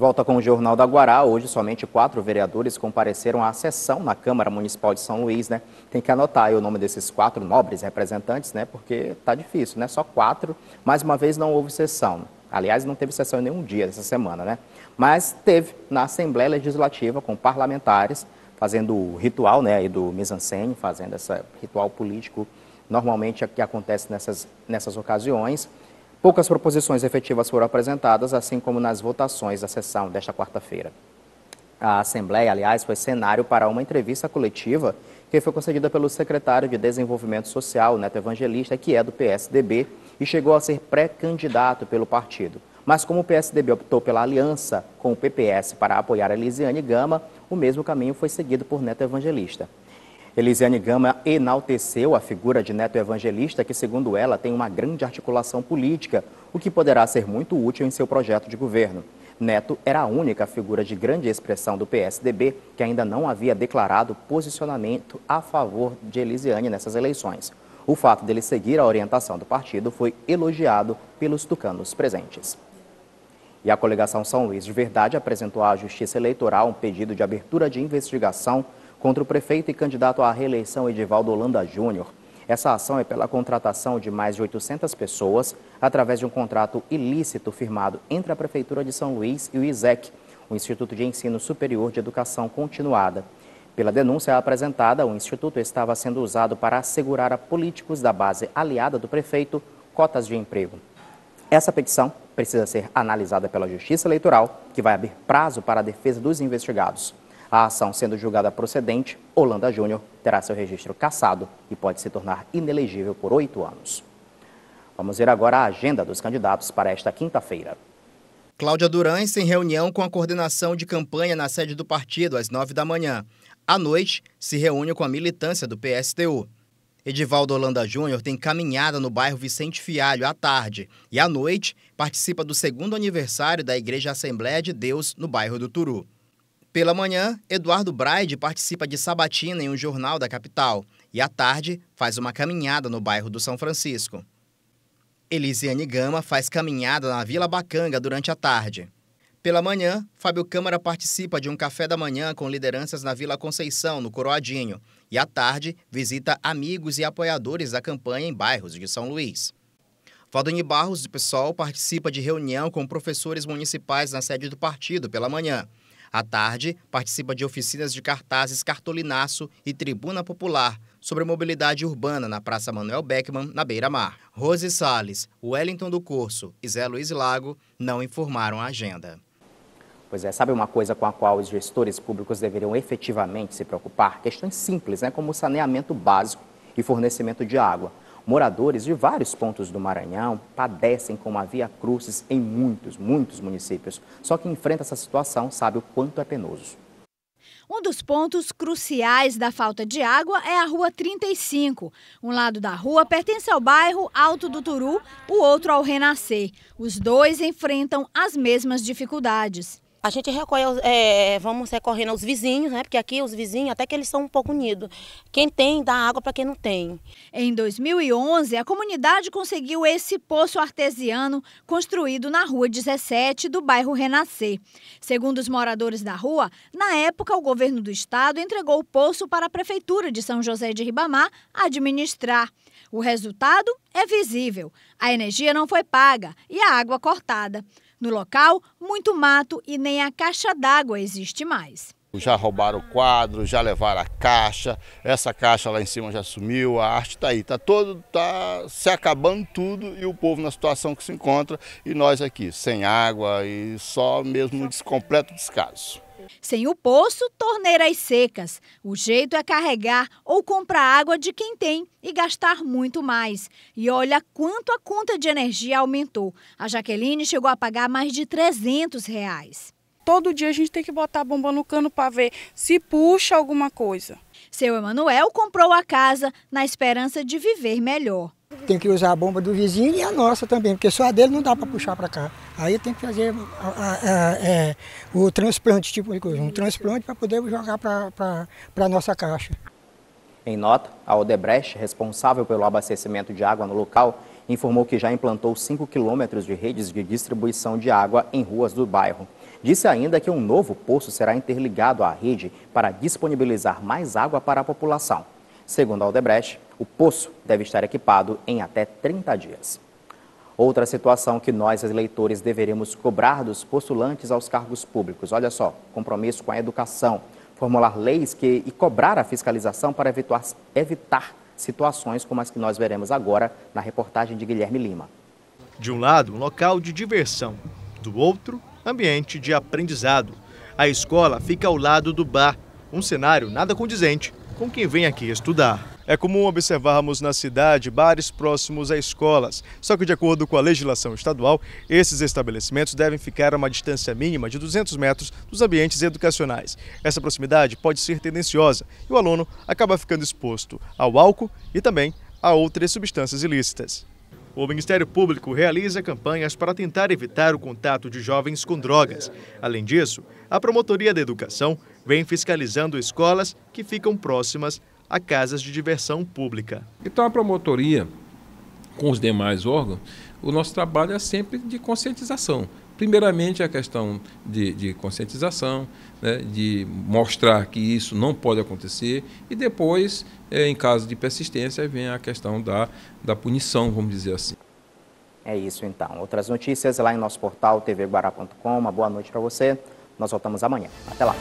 De volta com o Jornal da Guará, hoje somente quatro vereadores compareceram à sessão na Câmara Municipal de São Luís, né? Tem que anotar aí o nome desses quatro nobres representantes, né? Porque tá difícil, né? Só quatro. Mais uma vez não houve sessão. Aliás, não teve sessão em nenhum dia dessa semana, né? Mas teve na Assembleia Legislativa com parlamentares fazendo o ritual, né? E do misancene, fazendo esse ritual político normalmente é que acontece nessas, nessas ocasiões. Poucas proposições efetivas foram apresentadas, assim como nas votações da sessão desta quarta-feira. A Assembleia, aliás, foi cenário para uma entrevista coletiva que foi concedida pelo secretário de Desenvolvimento Social, Neto Evangelista, que é do PSDB e chegou a ser pré-candidato pelo partido. Mas como o PSDB optou pela aliança com o PPS para apoiar a Elisiane Gama, o mesmo caminho foi seguido por Neto Evangelista. Elisiane Gama enalteceu a figura de Neto Evangelista, que, segundo ela, tem uma grande articulação política, o que poderá ser muito útil em seu projeto de governo. Neto era a única figura de grande expressão do PSDB que ainda não havia declarado posicionamento a favor de Elisiane nessas eleições. O fato dele seguir a orientação do partido foi elogiado pelos tucanos presentes. E a coligação São Luís de Verdade apresentou à Justiça Eleitoral um pedido de abertura de investigação contra o prefeito e candidato à reeleição Edivaldo Holanda Júnior. Essa ação é pela contratação de mais de 800 pessoas através de um contrato ilícito firmado entre a Prefeitura de São Luís e o ISEC, o Instituto de Ensino Superior de Educação Continuada. Pela denúncia apresentada, o Instituto estava sendo usado para assegurar a políticos da base aliada do prefeito cotas de emprego. Essa petição precisa ser analisada pela Justiça Eleitoral, que vai abrir prazo para a defesa dos investigados. A ação sendo julgada procedente, Holanda Júnior terá seu registro cassado e pode se tornar inelegível por oito anos. Vamos ver agora a agenda dos candidatos para esta quinta-feira. Cláudia Durães em reunião com a coordenação de campanha na sede do partido às nove da manhã. À noite, se reúne com a militância do PSTU. Edivaldo Holanda Júnior tem caminhada no bairro Vicente Fialho à tarde e à noite participa do segundo aniversário da Igreja Assembleia de Deus no bairro do Turu. Pela manhã, Eduardo Braide participa de sabatina em um jornal da capital e, à tarde, faz uma caminhada no bairro do São Francisco. Elisiane Gama faz caminhada na Vila Bacanga durante a tarde. Pela manhã, Fábio Câmara participa de um café da manhã com lideranças na Vila Conceição, no Coroadinho, e à tarde visita amigos e apoiadores da campanha em bairros de São Luís. Valdani Barros, do PSOL, participa de reunião com professores municipais na sede do partido pela manhã à tarde, participa de oficinas de cartazes Cartolinaço e Tribuna Popular sobre mobilidade urbana na Praça Manuel Beckman, na Beira-Mar. Rose Salles, Wellington do Corso e Zé Luiz Lago não informaram a agenda. Pois é, sabe uma coisa com a qual os gestores públicos deveriam efetivamente se preocupar? Questões simples, né, como o saneamento básico e fornecimento de água. Moradores de vários pontos do Maranhão padecem com a Via Crucis em muitos, muitos municípios. Só quem enfrenta essa situação sabe o quanto é penoso. Um dos pontos cruciais da falta de água é a Rua 35. Um lado da rua pertence ao bairro Alto do Turu, o outro ao Renascer. Os dois enfrentam as mesmas dificuldades. A gente recorre aos, é, é, vamos recorrendo aos vizinhos, né? Porque aqui os vizinhos, até que eles são um pouco unidos. Quem tem, dá água para quem não tem. Em 2011, a comunidade conseguiu esse poço artesiano construído na Rua 17 do bairro Renascer. Segundo os moradores da rua, na época o governo do estado entregou o poço para a prefeitura de São José de Ribamar administrar. O resultado é visível. A energia não foi paga e a água cortada. No local, muito mato e nem a caixa d'água existe mais. Já roubaram o quadro, já levaram a caixa, essa caixa lá em cima já sumiu, a arte está aí, está todo, está se acabando tudo e o povo na situação que se encontra e nós aqui, sem água e só mesmo um completo descaso. Sem o poço, torneiras secas. O jeito é carregar ou comprar água de quem tem e gastar muito mais. E olha quanto a conta de energia aumentou. A Jaqueline chegou a pagar mais de 300 reais todo dia a gente tem que botar a bomba no cano para ver se puxa alguma coisa. Seu Emanuel comprou a casa na esperança de viver melhor. Tem que usar a bomba do vizinho e a nossa também, porque só a dele não dá para puxar para cá. Aí tem que fazer a, a, a, é, o transplante, tipo de coisa, um transplante para poder jogar para a nossa caixa. Em nota, a Odebrecht, responsável pelo abastecimento de água no local, informou que já implantou 5 quilômetros de redes de distribuição de água em ruas do bairro. Disse ainda que um novo poço será interligado à rede para disponibilizar mais água para a população. Segundo a Aldebrecht, o poço deve estar equipado em até 30 dias. Outra situação que nós, eleitores, deveremos cobrar dos postulantes aos cargos públicos. Olha só, compromisso com a educação, formular leis que, e cobrar a fiscalização para evitar, evitar situações como as que nós veremos agora na reportagem de Guilherme Lima. De um lado, um local de diversão, do outro, ambiente de aprendizado. A escola fica ao lado do bar, um cenário nada condizente com quem vem aqui estudar. É comum observarmos na cidade bares próximos a escolas, só que, de acordo com a legislação estadual, esses estabelecimentos devem ficar a uma distância mínima de 200 metros dos ambientes educacionais. Essa proximidade pode ser tendenciosa e o aluno acaba ficando exposto ao álcool e também a outras substâncias ilícitas. O Ministério Público realiza campanhas para tentar evitar o contato de jovens com drogas. Além disso, a Promotoria da Educação vem fiscalizando escolas que ficam próximas a casas de diversão pública. Então, a promotoria, com os demais órgãos, o nosso trabalho é sempre de conscientização. Primeiramente, a questão de, de conscientização, né, de mostrar que isso não pode acontecer, e depois, é, em caso de persistência, vem a questão da, da punição, vamos dizer assim. É isso então. Outras notícias lá em nosso portal tvguará.com. Uma boa noite para você. Nós voltamos amanhã. Até lá.